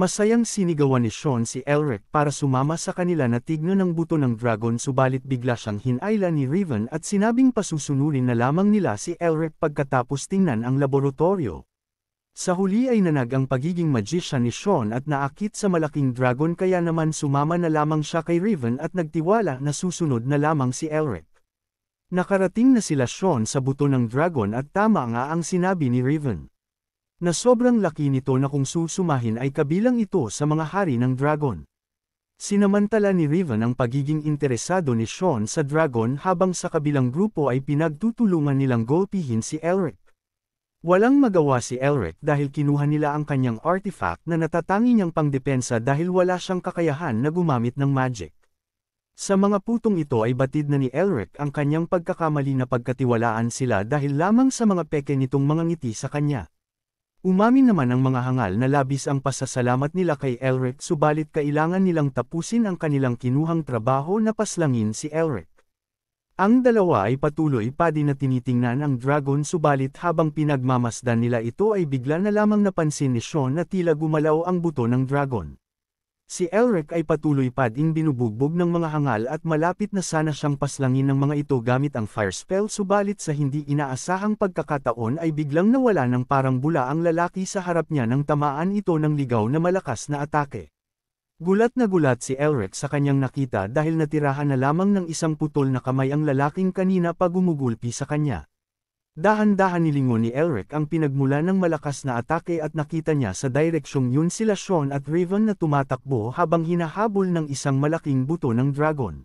Masayang sinigawan ni Sean si Elric para sumama sa kanila na tignan ng buto ng dragon subalit bigla siyang hinayla ni Riven at sinabing pasusunurin na lamang nila si Elric pagkatapos tingnan ang laboratorio. Sa huli ay nanag ang pagiging magician ni Sean at naakit sa malaking dragon kaya naman sumama na lamang siya kay Riven at nagtiwala na susunod na lamang si Elric. Nakarating na sila Sean sa buto ng dragon at tama nga ang sinabi ni Riven. Na sobrang laki nito na kung susumahin ay kabilang ito sa mga hari ng dragon. Sinamantala ni Riven ang pagiging interesado ni Sean sa dragon habang sa kabilang grupo ay pinagtutulungan nilang golpihin si Elric. Walang magawa si Elric dahil kinuha nila ang kanyang artifact na natatangi niyang pangdepensa dahil wala siyang kakayahan na gumamit ng magic. Sa mga putong ito ay batid na ni Elric ang kanyang pagkakamali na pagkatiwalaan sila dahil lamang sa mga peke nitong mga ngiti sa kanya. Umamin naman ang mga hangal na labis ang pasasalamat nila kay Elric subalit kailangan nilang tapusin ang kanilang kinuhang trabaho na paslangin si Elric. Ang dalawa ay patuloy pa din na tinitingnan ang dragon subalit habang pinagmamasdan nila ito ay bigla na lamang napansin ni Sean na tila gumalaw ang buto ng dragon. Si Elric ay patuloy pa din binubugbog ng mga hangal at malapit na sana siyang paslangin ng mga ito gamit ang fire spell subalit sa hindi inaasahang pagkakataon ay biglang nawala ng parang bula ang lalaki sa harap niya nang tamaan ito ng ligaw na malakas na atake. Gulat na gulat si Elric sa kanyang nakita dahil natirahan na lamang ng isang putol na kamay ang lalaking kanina pa gumugulpi sa kanya. Dahan-dahan nilingon ni Elric ang pinagmula ng malakas na atake at nakita niya sa direksyong yun sila Sean at Raven na tumatakbo habang hinahabol ng isang malaking buto ng dragon.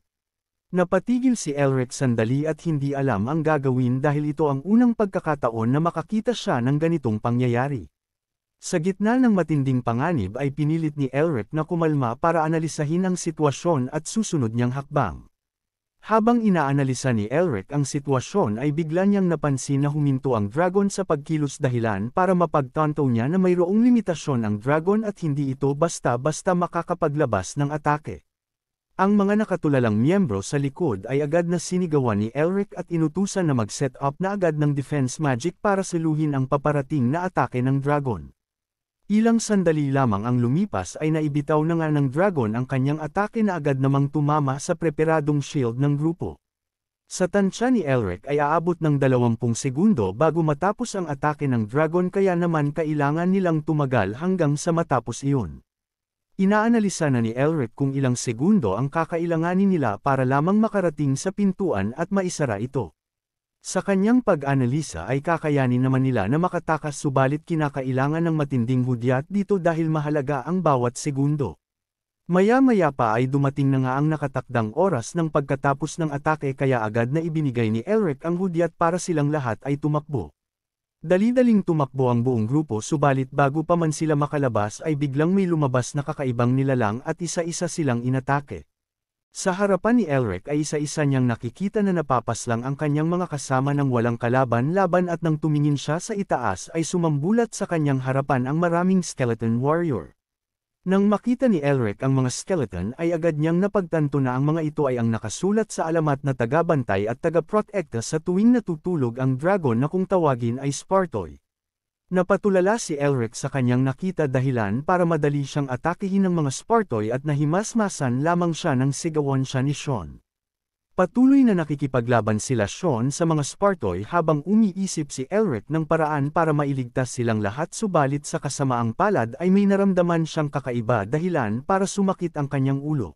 Napatigil si Elric sandali at hindi alam ang gagawin dahil ito ang unang pagkakataon na makakita siya ng ganitong pangyayari. Sa gitna ng matinding panganib ay pinilit ni Elric na kumalma para analisahin ang sitwasyon at susunod niyang hakbang. Habang inaanalisa ni Elric ang sitwasyon ay bigla niyang napansin na huminto ang dragon sa pagkilos dahilan para mapagtanto niya na mayroong limitasyon ang dragon at hindi ito basta-basta makakapaglabas ng atake. Ang mga nakatulalang miyembro sa likod ay agad na sinigawan ni Elric at inutusan na mag-set up na agad ng defense magic para saluhin ang paparating na atake ng dragon. Ilang sandali lamang ang lumipas ay naibitaw na nga ng dragon ang kanyang atake na agad namang tumama sa preparadong shield ng grupo. Sa tansya ni Elric ay aabot ng 20 segundo bago matapos ang atake ng dragon kaya naman kailangan nilang tumagal hanggang sa matapos iyon. Inaanalisa na ni Elric kung ilang segundo ang kakailanganin nila para lamang makarating sa pintuan at maisara ito. Sa kanyang pag-analisa ay kakayanin naman nila na makatakas subalit kinakailangan ng matinding hudyat dito dahil mahalaga ang bawat segundo. Maya-maya pa ay dumating na nga ang nakatakdang oras ng pagkatapos ng atake kaya agad na ibinigay ni Elric ang hudyat para silang lahat ay tumakbo. Dali-daling tumakbo ang buong grupo subalit bago pa man sila makalabas ay biglang may lumabas na kakaibang nilalang at isa-isa silang inatake. Sa harapan ni Elric ay isa-isa niyang nakikita na napapaslang ang kanyang mga kasama ng walang kalaban-laban at nang tumingin siya sa itaas ay sumambulat sa kanyang harapan ang maraming skeleton warrior. Nang makita ni Elric ang mga skeleton ay agad niyang napagtanto na ang mga ito ay ang nakasulat sa alamat na tagabantay at taga tagaprotekta sa tuwing natutulog ang dragon na kung tawagin ay Spartoy. Napatulala si Elric sa kanyang nakita dahilan para madali siyang atakihin ng mga Spartoy at nahimasmasan lamang siya ng sigawan siya ni Sean. Patuloy na nakikipaglaban sila Sean sa mga Spartoy habang umiisip si Elric ng paraan para mailigtas silang lahat subalit sa kasamaang palad ay may naramdaman siyang kakaiba dahilan para sumakit ang kanyang ulo.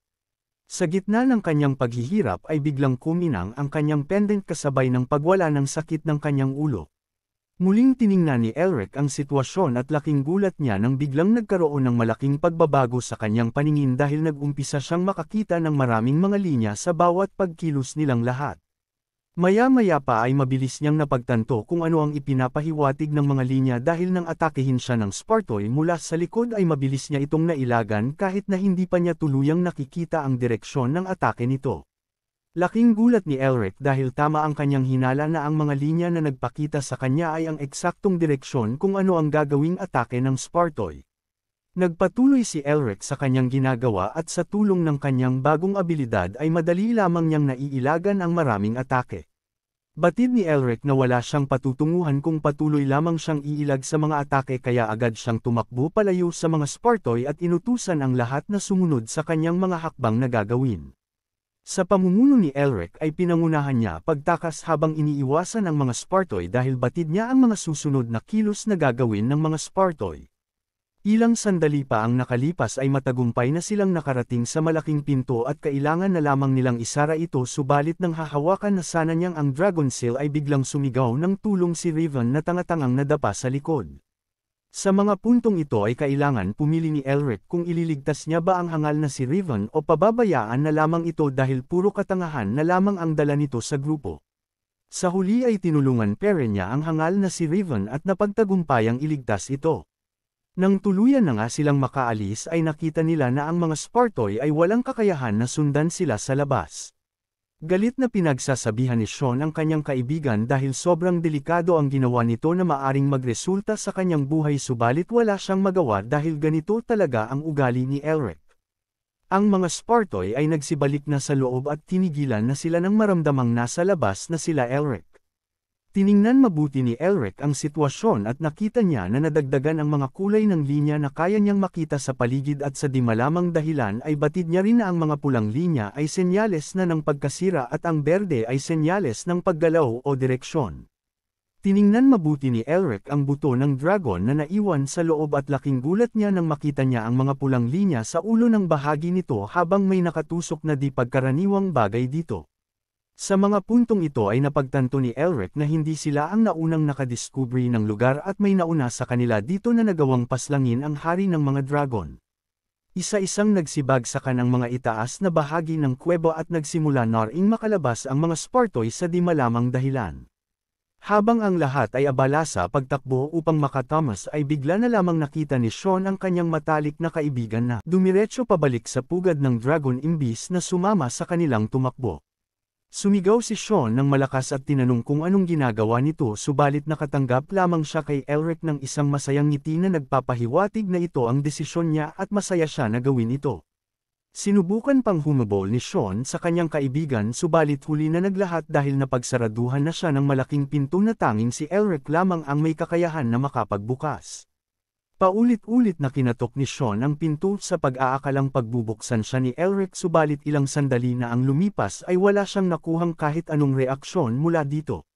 Sa gitna ng kanyang paghihirap ay biglang kuminang ang kanyang pendant kasabay ng pagwala ng sakit ng kanyang ulo. Muling tiningnan ni Elric ang sitwasyon at laking gulat niya nang biglang nagkaroon ng malaking pagbabago sa kanyang paningin dahil nagumpisa siyang makakita ng maraming mga linya sa bawat pagkilos nilang lahat. Maya-maya pa ay mabilis niyang napagtanto kung ano ang ipinapahiwatig ng mga linya dahil nang atakehin siya ng Spartoy mula sa likod ay mabilis niya itong nailagan kahit na hindi pa niya tuluyang nakikita ang direksyon ng atake nito. Laking gulat ni Elric dahil tama ang kanyang hinala na ang mga linya na nagpakita sa kanya ay ang eksaktong direksyon kung ano ang gagawing atake ng Spartoy. Nagpatuloy si Elric sa kanyang ginagawa at sa tulong ng kanyang bagong abilidad ay madali lamang niyang naiilagan ang maraming atake. Batid ni Elric na wala siyang patutunguhan kung patuloy lamang siyang iilag sa mga atake kaya agad siyang tumakbo palayo sa mga Spartoy at inutusan ang lahat na sumunod sa kanyang mga hakbang na gagawin. Sa pamumuno ni Elric ay pinangunahan niya pagtakas habang iniiwasan ang mga Spartoy dahil batid niya ang mga susunod na kilos na gagawin ng mga Spartoy. Ilang sandali pa ang nakalipas ay matagumpay na silang nakarating sa malaking pinto at kailangan na lamang nilang isara ito subalit nang hahawakan na sana niyang ang Dragon Seal ay biglang sumigaw ng tulong si Riven na tangatangang nadapa sa likod. Sa mga puntong ito ay kailangan pumili ni Elric kung ililigtas niya ba ang hangal na si Riven o pababayaan na lamang ito dahil puro katangahan na lamang ang dala nito sa grupo. Sa huli ay tinulungan pere niya ang hangal na si Riven at napagtagumpayang iligtas ito. Nang tuluyan na nga silang makaalis ay nakita nila na ang mga Spartoy ay walang kakayahan na sundan sila sa labas. Galit na pinagsasabihan ni Sean ang kanyang kaibigan dahil sobrang delikado ang ginawa nito na maaring magresulta sa kanyang buhay subalit wala siyang magawa dahil ganito talaga ang ugali ni Elric. Ang mga Spartoy ay nagsibalik na sa loob at tinigilan na sila nang maramdamang nasa labas na sila Elric. Tiningnan mabuti ni Elric ang sitwasyon at nakita niya na nadagdagan ang mga kulay ng linya na kaya niyang makita sa paligid at sa di malamang dahilan ay batid niya rin na ang mga pulang linya ay senyales na ng pagkasira at ang berde ay senyales ng paggalaw o direksyon. Tiningnan mabuti ni Elric ang buto ng dragon na naiwan sa loob at laking gulat niya nang makita niya ang mga pulang linya sa ulo ng bahagi nito habang may nakatusok na di pagkaraniwang bagay dito. Sa mga puntong ito ay napagtanto ni Elric na hindi sila ang naunang nakadiskubre ng lugar at may nauna sa kanila dito na nagawang paslangin ang hari ng mga dragon. Isa-isang nagsibag sa kanang mga itaas na bahagi ng kuweba at nagsimula naring makalabas ang mga Spartoy sa di malamang dahilan. Habang ang lahat ay abala sa pagtakbo upang makatamas ay bigla na lamang nakita ni Sean ang kanyang matalik na kaibigan na dumiretso pabalik sa pugad ng dragon imbis na sumama sa kanilang tumakbo. Sumigaw si Sean ng malakas at tinanong kung anong ginagawa nito subalit nakatanggap lamang siya kay Elric ng isang masayang ngiti na nagpapahiwatig na ito ang desisyon niya at masaya siya na gawin ito. Sinubukan pang humabol ni Sean sa kanyang kaibigan subalit huli na naglahat dahil napagsaraduhan na siya ng malaking pinto na tanging si Elric lamang ang may kakayahan na makapagbukas. Paulit-ulit na kinatok ni Sean ang pinto sa pag-aakalang pagbubuksan siya ni Elric subalit ilang sandali na ang lumipas ay wala siyang nakuhang kahit anong reaksyon mula dito.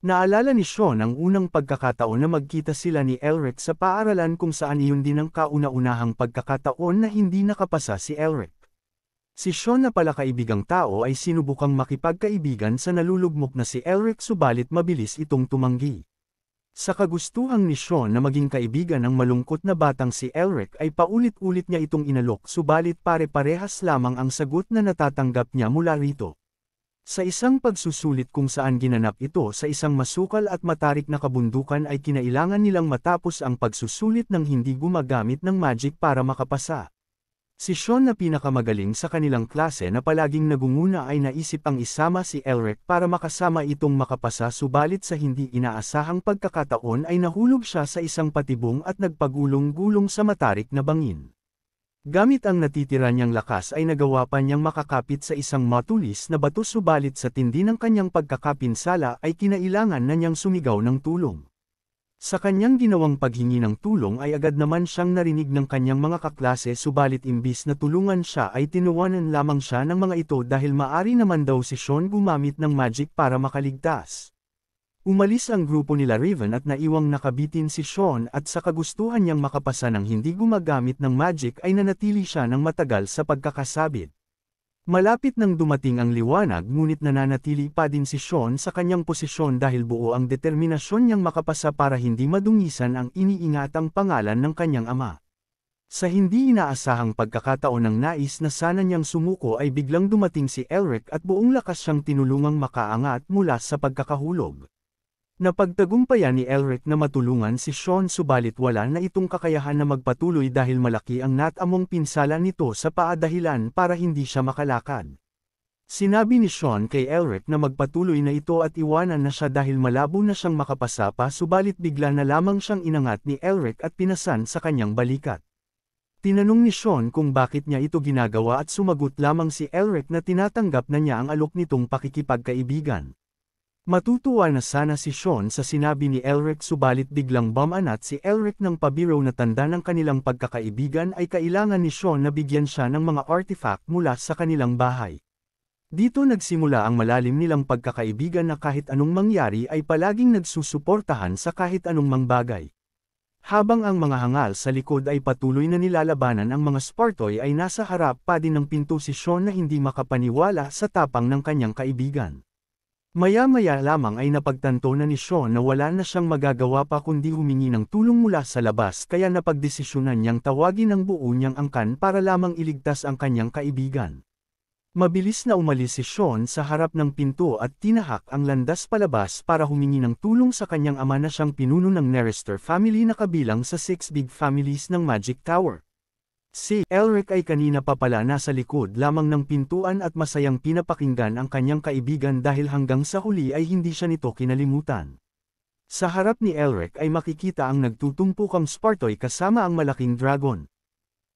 Naalala ni Sean ang unang pagkakataon na magkita sila ni Elric sa paaralan kung saan iyon din ang kauna-unahang pagkakataon na hindi nakapasa si Elric. Si Sean na pala kaibigang tao ay sinubukang makipagkaibigan sa nalulugmok na si Elric subalit mabilis itong tumanggi. Sa kagustuhang Sean na maging kaibigan ng malungkot na batang si Elric ay paulit-ulit niya itong inalok subalit pare-parehas lamang ang sagot na natatanggap niya mula rito. Sa isang pagsusulit kung saan ginanap ito sa isang masukal at matarik na kabundukan ay kinailangan nilang matapos ang pagsusulit ng hindi gumagamit ng magic para makapasa. Si Sean na pinakamagaling sa kanilang klase na palaging nagunguna ay naisip ang isama si Elric para makasama itong makapasa subalit sa hindi inaasahang pagkakataon ay nahulog siya sa isang patibong at nagpagulong-gulong sa matarik na bangin. Gamit ang natitira niyang lakas ay nagawa pa niyang makakapit sa isang matulis na bato subalit sa tindi ng kanyang pagkakapinsala ay kinailangan na niyang sumigaw ng tulong. Sa kanyang ginawang paghingi ng tulong ay agad naman siyang narinig ng kanyang mga kaklase subalit imbis na tulungan siya ay tinuwanan lamang siya ng mga ito dahil maari naman daw si Sean gumamit ng magic para makaligtas. Umalis ang grupo nila Raven at naiwang nakabitin si Sean at sa kagustuhan niyang makapasa ng hindi gumagamit ng magic ay nanatili siya ng matagal sa pagkakasabit. Malapit nang dumating ang liwanag ngunit nananatili pa din si Sean sa kanyang posisyon dahil buo ang determinasyon niyang makapasa para hindi madungisan ang iniingatang pangalan ng kanyang ama. Sa hindi inaasahang pagkakataon ng nais na sana niyang sumuko ay biglang dumating si Elric at buong lakas siyang tinulungang makaangat mula sa pagkakahulog. Napagtagumpayan ni Elric na matulungan si Sean subalit wala na itong kakayahan na magpatuloy dahil malaki ang natamong pinsala nito sa paa dahilan para hindi siya makalakad. Sinabi ni Sean kay Elric na magpatuloy na ito at iwanan na siya dahil malabo na siyang makapasapa subalit bigla na lamang siyang inangat ni Elric at pinasan sa kanyang balikat. Tinanong ni Sean kung bakit niya ito ginagawa at sumagot lamang si Elric na tinatanggap na niya ang alok nitong pakikipagkaibigan. Matutuwa na sana si Sean sa sinabi ni Elric subalit biglang bumanat si Elric ng pabiro na tanda ng kanilang pagkakaibigan ay kailangan ni Sean na bigyan siya ng mga artifact mula sa kanilang bahay. Dito nagsimula ang malalim nilang pagkakaibigan na kahit anong mangyari ay palaging nagsusuportahan sa kahit anong mangbagay. Habang ang mga hangal sa likod ay patuloy na nilalabanan ang mga Spartoy ay nasa harap pa din ng pinto si Sean na hindi makapaniwala sa tapang ng kanyang kaibigan. Maya-maya lamang ay napagtanto na ni Sean na wala na siyang magagawa pa kundi humingi ng tulong mula sa labas kaya napagdesisyonan niyang tawagin ang buo niyang angkan para lamang iligtas ang kanyang kaibigan. Mabilis na umalis si Sean sa harap ng pinto at tinahak ang landas palabas para humingi ng tulong sa kanyang ama na siyang pinuno ng Nerester family na kabilang sa six big families ng Magic Tower. Si Elric ay kanina pa pala nasa likod lamang ng pintuan at masayang pinapakinggan ang kanyang kaibigan dahil hanggang sa huli ay hindi siya nito kinalimutan. Sa harap ni Elric ay makikita ang nagtutumpukang Spartoy kasama ang malaking dragon.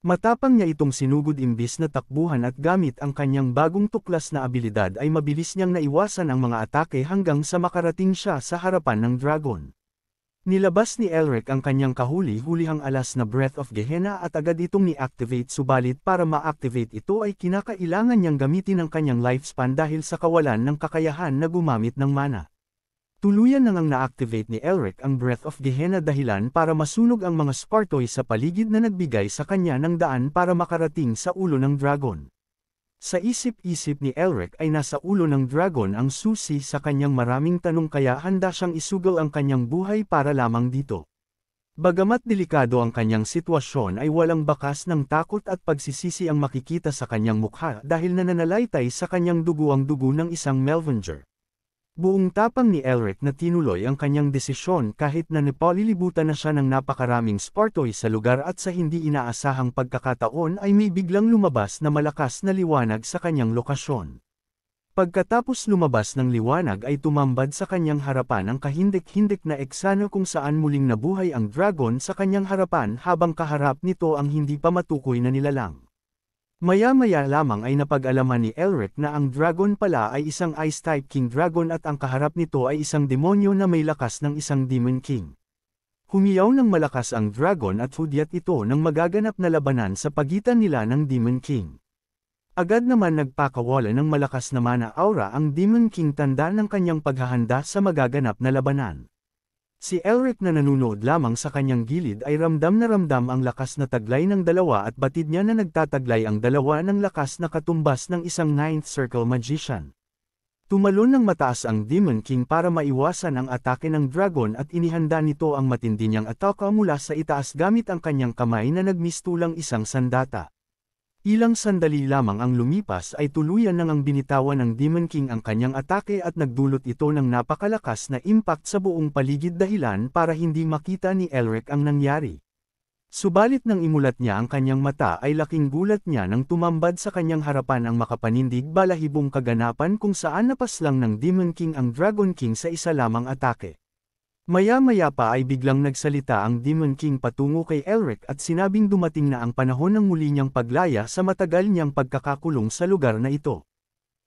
Matapang niya itong sinugod imbis na takbuhan at gamit ang kanyang bagong tuklas na abilidad ay mabilis niyang naiwasan ang mga atake hanggang sa makarating siya sa harapan ng dragon. Nilabas ni Elric ang kanyang kahuli-hulihang alas na Breath of Gehenna at agad itong ni-activate subalit para ma-activate ito ay kinakailangan niyang gamitin ang kanyang lifespan dahil sa kawalan ng kakayahan na gumamit ng mana. Tuluyan na ngang na-activate ni Elric ang Breath of Gehenna dahilan para masunog ang mga Spartoy sa paligid na nagbigay sa kanya ng daan para makarating sa ulo ng dragon. Sa isip-isip ni Elric ay nasa ulo ng dragon ang susi sa kanyang maraming tanong kaya handa siyang isugal ang kanyang buhay para lamang dito. Bagamat delikado ang kanyang sitwasyon ay walang bakas ng takot at pagsisisi ang makikita sa kanyang mukha dahil nananalaytay sa kanyang dugo ang dugo ng isang Melvenger. Buong tapang ni Elric na tinuloy ang kanyang desisyon kahit na napolilibutan na siya ng napakaraming sportoy sa lugar at sa hindi inaasahang pagkakataon ay may biglang lumabas na malakas na liwanag sa kanyang lokasyon. Pagkatapos lumabas ng liwanag ay tumambad sa kanyang harapan ang kahindik-hindik na eksano kung saan muling nabuhay ang dragon sa kanyang harapan habang kaharap nito ang hindi pa matukoy na nilalang. Maya-maya lamang ay napag-alaman ni Elric na ang dragon pala ay isang Ice-type King Dragon at ang kaharap nito ay isang demonyo na may lakas ng isang Demon King. Humiyaw ng malakas ang dragon at hudyat ito ng magaganap na labanan sa pagitan nila ng Demon King. Agad naman nagpakawala ng malakas na mana aura ang Demon King tanda ng kanyang paghahanda sa magaganap na labanan. Si Elric na nanunood lamang sa kanyang gilid ay ramdam na ramdam ang lakas na taglay ng dalawa at batid niya na nagtataglay ang dalawa ng lakas na katumbas ng isang Ninth Circle Magician. Tumalon ng mataas ang Demon King para maiwasan ang atake ng dragon at inihanda nito ang matindi niyang ataka mula sa itaas gamit ang kanyang kamay na nagmistulang isang sandata. Ilang sandali lamang ang lumipas ay tuluyan nang ang binitawan ng Demon King ang kanyang atake at nagdulot ito ng napakalakas na impact sa buong paligid dahilan para hindi makita ni Elric ang nangyari. Subalit nang imulat niya ang kanyang mata ay laking gulat niya nang tumambad sa kanyang harapan ang makapanindig balahibong kaganapan kung saan napaslang ng Demon King ang Dragon King sa isa lamang atake. Maya-maya pa ay biglang nagsalita ang Demon King patungo kay Elric at sinabing dumating na ang panahon ng muli niyang paglaya sa matagal niyang pagkakakulong sa lugar na ito.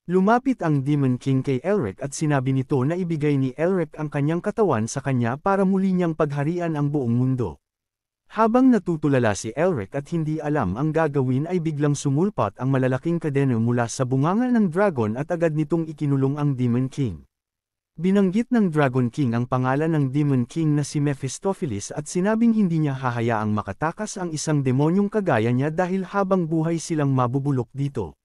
Lumapit ang Demon King kay Elric at sinabi nito na ibigay ni Elric ang kanyang katawan sa kanya para muli niyang pagharian ang buong mundo. Habang natutulala si Elric at hindi alam ang gagawin ay biglang sumulpot ang malalaking kadena mula sa bunganga ng dragon at agad nitong ikinulong ang Demon King. Binanggit ng Dragon King ang pangalan ng Demon King na si Mephistopheles at sinabing hindi niya hahayaang makatakas ang isang demonyong kagaya niya dahil habang buhay silang mabubulok dito.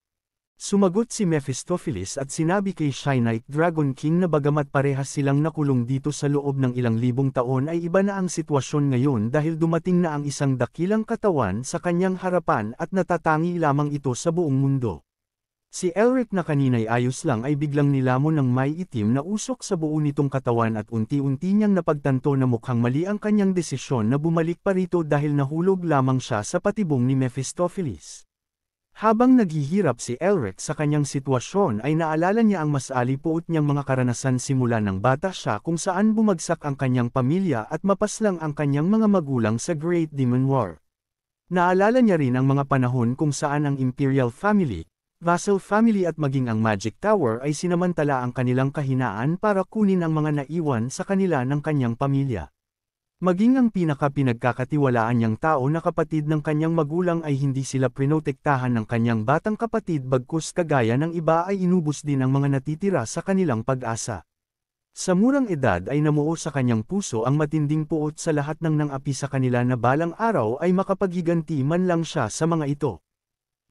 Sumagot si Mephistopheles at sinabi kay Shy Knight Dragon King na bagamat parehas silang nakulong dito sa loob ng ilang libong taon ay iba na ang sitwasyon ngayon dahil dumating na ang isang dakilang katawan sa kanyang harapan at natatangi lamang ito sa buong mundo. Si Elric na kanina'y ayos lang ay biglang nilamon ng may itim na usok sa buo nitong katawan at unti-unti niyang napagtanto na mukhang mali ang kanyang desisyon na bumalik pa rito dahil nahulog lamang siya sa patibong ni Mephistopheles. Habang naghihirap si Elric sa kanyang sitwasyon ay naalala niya ang mas alipuot niyang mga karanasan simula ng bata siya kung saan bumagsak ang kanyang pamilya at mapaslang ang kanyang mga magulang sa Great Demon War. Naalala niya rin ang mga panahon kung saan ang Imperial Family, Vassal family at maging ang Magic Tower ay sinamantala ang kanilang kahinaan para kunin ang mga naiwan sa kanila ng kanyang pamilya. Maging ang pinaka-pinagkakatiwalaan niyang tao na kapatid ng kanyang magulang ay hindi sila prinotektahan ng kanyang batang kapatid bagkus kagaya ng iba ay inubos din ang mga natitira sa kanilang pag-asa. Sa murang edad ay namuo sa kanyang puso ang matinding puot sa lahat ng nangapi sa kanila na balang araw ay makapaghiganti man lang siya sa mga ito.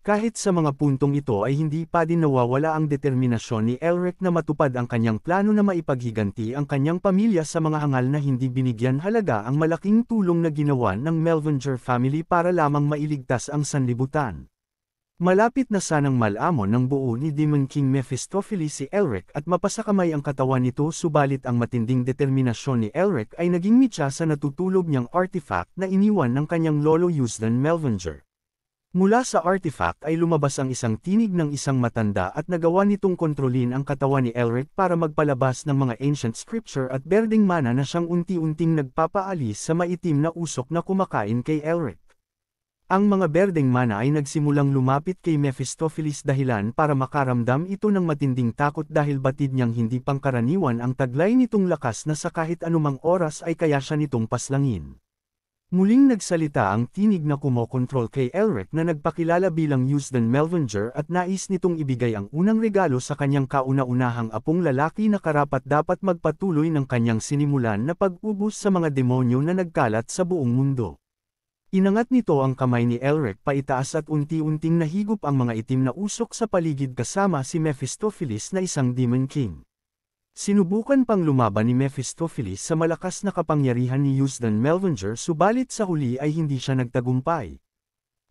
Kahit sa mga puntong ito ay hindi pa din nawawala ang determinasyon ni Elric na matupad ang kanyang plano na maipaghiganti ang kanyang pamilya sa mga hangal na hindi binigyan halaga ang malaking tulong na ginawa ng Melvinger family para lamang mailigtas ang sanlibutan. Malapit na sanang malamon ng buo ni Demon King Mephistopheles si Elric at mapasakamay ang katawan nito subalit ang matinding determinasyon ni Elric ay naging mitya sa natutulog niyang artifact na iniwan ng kanyang lolo Yusdan Melvinger. Mula sa artifact ay lumabas ang isang tinig ng isang matanda at nagawa nitong kontrolin ang katawan ni Elric para magpalabas ng mga ancient scripture at berding mana na siyang unti-unting nagpapaalis sa maitim na usok na kumakain kay Elric. Ang mga berding mana ay nagsimulang lumapit kay Mephistopheles dahilan para makaramdam ito ng matinding takot dahil batid niyang hindi pangkaraniwan ang taglay nitong lakas na sa kahit anumang oras ay kaya siya nitong paslangin. Muling nagsalita ang tinig na kumokontrol kay Elric na nagpakilala bilang Houston Melvinger at nais nitong ibigay ang unang regalo sa kanyang kauna-unahang apong lalaki na karapat dapat magpatuloy ng kanyang sinimulan na pag-ubos sa mga demonyo na nagkalat sa buong mundo. Inangat nito ang kamay ni Elric paitaas at unti-unting nahigop ang mga itim na usok sa paligid kasama si Mephistopheles na isang Demon King. Sinubukan pang lumaban ni Mephistopheles sa malakas na kapangyarihan ni Yusdan Melvinger subalit sa huli ay hindi siya nagtagumpay.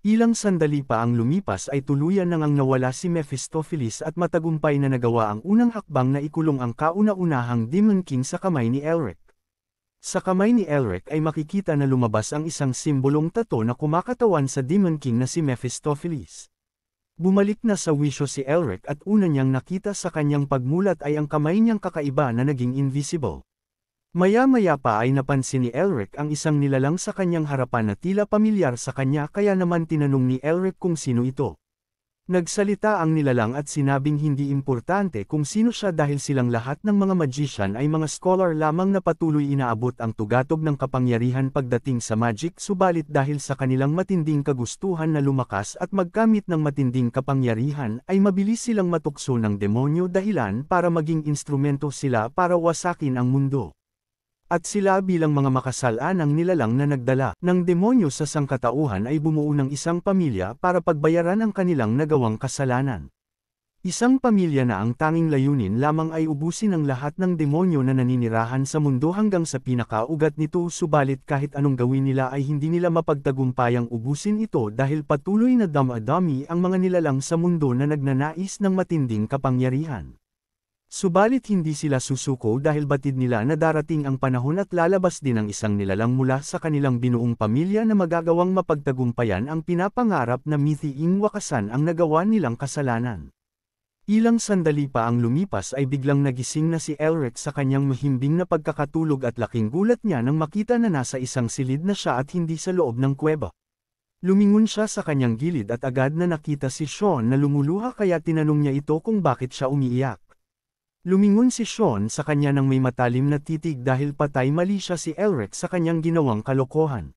Ilang sandali pa ang lumipas ay tuluyan nang ang nawala si Mephistopheles at matagumpay na nagawa ang unang hakbang na ikulong ang kauna-unahang Demon King sa kamay ni Elric. Sa kamay ni Elric ay makikita na lumabas ang isang simbolong tato na kumakatawan sa Demon King na si Mephistopheles. Bumalik na sa wisyo si Elric at una niyang nakita sa kanyang pagmulat ay ang kamay niyang kakaiba na naging invisible. Maya-maya pa ay napansin ni Elric ang isang nilalang sa kanyang harapan na tila pamilyar sa kanya kaya naman tinanong ni Elric kung sino ito. Nagsalita ang nilalang at sinabing hindi importante kung sino siya dahil silang lahat ng mga magician ay mga scholar lamang na patuloy inaabot ang tugatog ng kapangyarihan pagdating sa magic subalit dahil sa kanilang matinding kagustuhan na lumakas at magkamit ng matinding kapangyarihan ay mabilis silang matukso ng demonyo dahilan para maging instrumento sila para wasakin ang mundo. At sila bilang mga ang nilalang na nagdala ng demonyo sa sangkatauhan ay bumuo ng isang pamilya para pagbayaran ang kanilang nagawang kasalanan. Isang pamilya na ang tanging layunin lamang ay ubusin ang lahat ng demonyo na naninirahan sa mundo hanggang sa pinakaugat nito subalit kahit anong gawin nila ay hindi nila mapagtagumpayang ubusin ito dahil patuloy na damadami ang mga nilalang sa mundo na nagnanais ng matinding kapangyarihan. Subalit hindi sila susuko dahil batid nila na darating ang panahon at lalabas din ang isang nilalang mula sa kanilang binuong pamilya na magagawang mapagtagumpayan ang pinapangarap na mithiing wakasan ang nagawa nilang kasalanan. Ilang sandali pa ang lumipas ay biglang nagising na si Elric sa kanyang mahimbing na pagkakatulog at laking gulat niya nang makita na nasa isang silid na siya at hindi sa loob ng kuweba. Lumingon siya sa kanyang gilid at agad na nakita si Sean na lumuluha kaya tinanong niya ito kung bakit siya umiiyak. Lumingon si Sean sa kanya ng may matalim na titig dahil patay mali siya si Elric sa kanyang ginawang kalokohan.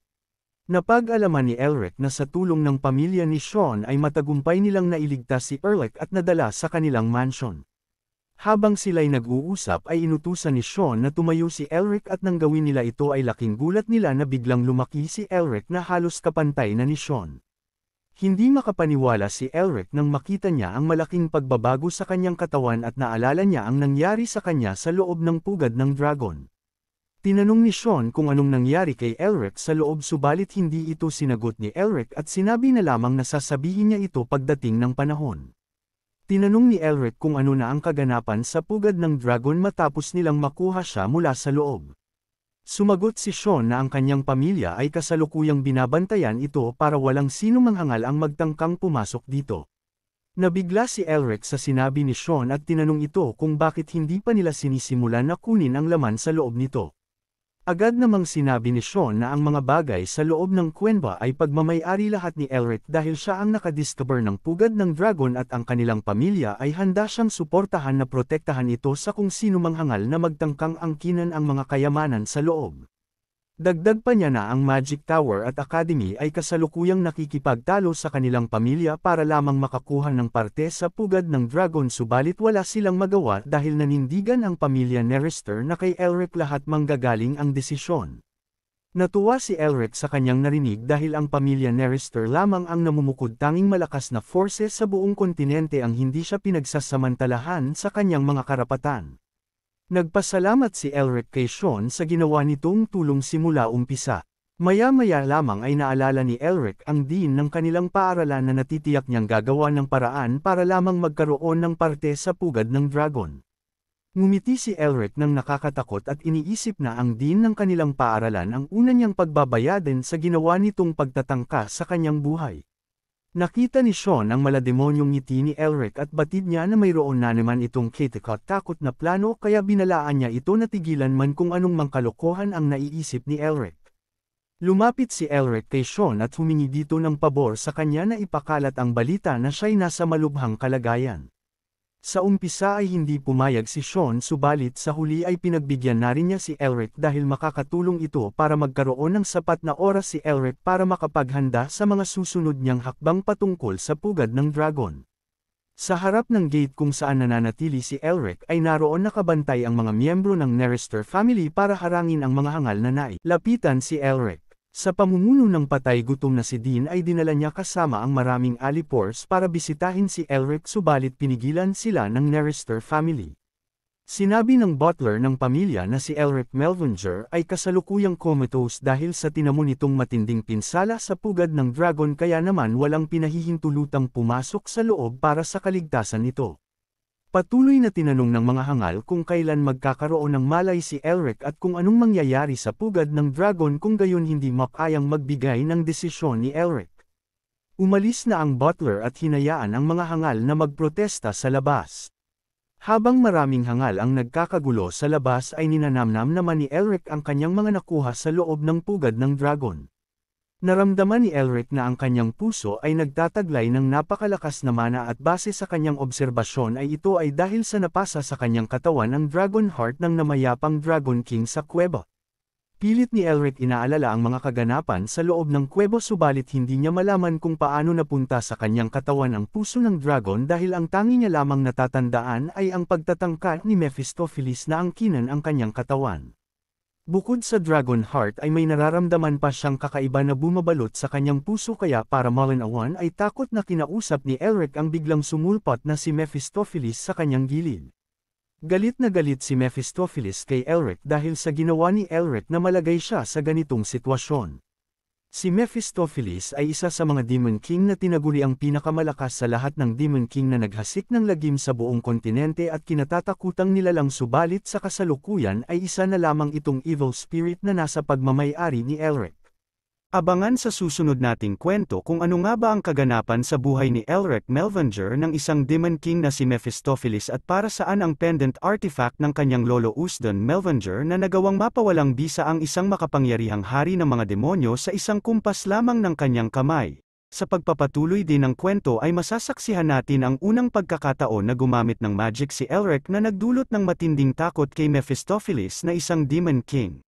Napag-alaman ni Elric na sa tulong ng pamilya ni Sean ay matagumpay nilang nailigtas si Erlic at nadala sa kanilang mansion. Habang sila'y nag-uusap ay inutusan ni Sean na tumayo si Elric at nang gawin nila ito ay laking gulat nila na biglang lumaki si Elric na halos kapantay na ni Sean. Hindi makapaniwala si Elric nang makita niya ang malaking pagbabago sa kanyang katawan at naalala niya ang nangyari sa kanya sa loob ng pugad ng dragon. Tinanong ni Sean kung anong nangyari kay Elric sa loob subalit hindi ito sinagot ni Elric at sinabi na lamang na sasabihin niya ito pagdating ng panahon. Tinanong ni Elric kung ano na ang kaganapan sa pugad ng dragon matapos nilang makuha siya mula sa loob. Sumagot si Sean na ang kanyang pamilya ay kasalukuyang binabantayan ito para walang sino manghangal ang magtangkang pumasok dito. Nabigla si Elric sa sinabi ni Sean at tinanong ito kung bakit hindi pa nila sinisimulan na kunin ang laman sa loob nito. Agad namang sinabi ni Sean na ang mga bagay sa loob ng Quenba ay pagmamayari lahat ni Elric dahil siya ang nakadiscover ng pugad ng dragon at ang kanilang pamilya ay handa siyang suportahan na protektahan ito sa kung sino mang hangal na magtangkang angkinan ang mga kayamanan sa loob. Dagdag pa niya na ang Magic Tower at Academy ay kasalukuyang nakikipagtalo sa kanilang pamilya para lamang makakuha ng parte sa pugad ng dragon subalit wala silang magawa dahil nanindigan ang pamilya Nerester na kay Elric lahat manggagaling ang desisyon. Natuwa si Elric sa kanyang narinig dahil ang pamilya Nerester lamang ang namumukod tanging malakas na forces sa buong kontinente ang hindi siya pinagsasamantalahan sa kanyang mga karapatan. Nagpasalamat si Elric kay Sean sa ginawa nitong tulong simula umpisa. Maya-maya lamang ay naalala ni Elric ang din ng kanilang paaralan na natitiyak niyang gagawa ng paraan para lamang magkaroon ng parte sa pugad ng dragon. Ngumiti si Elric ng nakakatakot at iniisip na ang din ng kanilang paaralan ang una niyang pagbabayadin sa ginawa nitong pagtatangka sa kanyang buhay. Nakita ni Sean ang malademonyong ngiti ni Elric at batid niya na mayroon na naman itong Kitecot takot na plano kaya binalaan niya ito na tigilan man kung anong mangkalokohan ang naiisip ni Elric. Lumapit si Elric kay Sean at humingi dito ng pabor sa kanya na ipakalat ang balita na siya'y nasa malubhang kalagayan. Sa umpisa ay hindi pumayag si Sean subalit sa huli ay pinagbigyan na rin niya si Elric dahil makakatulong ito para magkaroon ng sapat na oras si Elric para makapaghanda sa mga susunod niyang hakbang patungkol sa pugad ng dragon. Sa harap ng gate kung saan nananatili si Elric ay naroon nakabantay ang mga miyembro ng Nerester family para harangin ang mga hangal na nai. Lapitan si Elric. Sa pamumuno ng patay gutom na si Dean ay dinala niya kasama ang maraming alipors para bisitahin si Elric subalit pinigilan sila ng Nerester family. Sinabi ng butler ng pamilya na si Elric Melvinger ay kasalukuyang comatose dahil sa tinamo nitong matinding pinsala sa pugad ng dragon kaya naman walang pinahihintulutang pumasok sa loob para sa kaligtasan nito. Patuloy na tinanong ng mga hangal kung kailan magkakaroon ng malay si Elric at kung anong mangyayari sa pugad ng dragon kung gayon hindi makayang magbigay ng desisyon ni Elric. Umalis na ang butler at hinayaan ang mga hangal na magprotesta sa labas. Habang maraming hangal ang nagkakagulo sa labas ay ninanamnam naman ni Elric ang kanyang mga nakuha sa loob ng pugad ng dragon. Naramdaman ni Elric na ang kanyang puso ay nagtataglay ng napakalakas na mana at base sa kanyang obserbasyon ay ito ay dahil sa napasa sa kanyang katawan ng Dragon Heart ng namayapang Dragon King sa kuweba. Pilit ni Elric inaalala ang mga kaganapan sa loob ng kuwebo subalit hindi niya malaman kung paano napunta sa kanyang katawan ang puso ng dragon dahil ang tangi niya lamang natatandaan ay ang pagtatangka ni Mephistopheles na angkinan ang kanyang katawan. Bukod sa Dragon Heart ay may nararamdaman pa siyang kakaiba na bumabalot sa kanyang puso kaya para Malinawan ay takot na kinausap ni Elric ang biglang sumulpot na si Mephistopheles sa kanyang gilid. Galit na galit si Mephistopheles kay Elric dahil sa ginawa ni Elric na malagay siya sa ganitong sitwasyon. Si Mephistopheles ay isa sa mga Demon King na tinaguri ang pinakamalakas sa lahat ng Demon King na naghasik ng lagim sa buong kontinente at kinatatakutang lang subalit sa kasalukuyan ay isa na lamang itong evil spirit na nasa pagmamayari ni Elric. Abangan sa susunod nating kwento kung ano nga ba ang kaganapan sa buhay ni Elric Melvanger ng isang Demon King na si Mephistopheles at para saan ang pendant artifact ng kanyang lolo Usdon Melvanger na nagawang mapawalang bisa ang isang makapangyarihang hari ng mga demonyo sa isang kumpas lamang ng kanyang kamay. Sa pagpapatuloy din ng kwento ay masasaksihan natin ang unang pagkakataon na gumamit ng magic si Elric na nagdulot ng matinding takot kay Mephistopheles na isang Demon King.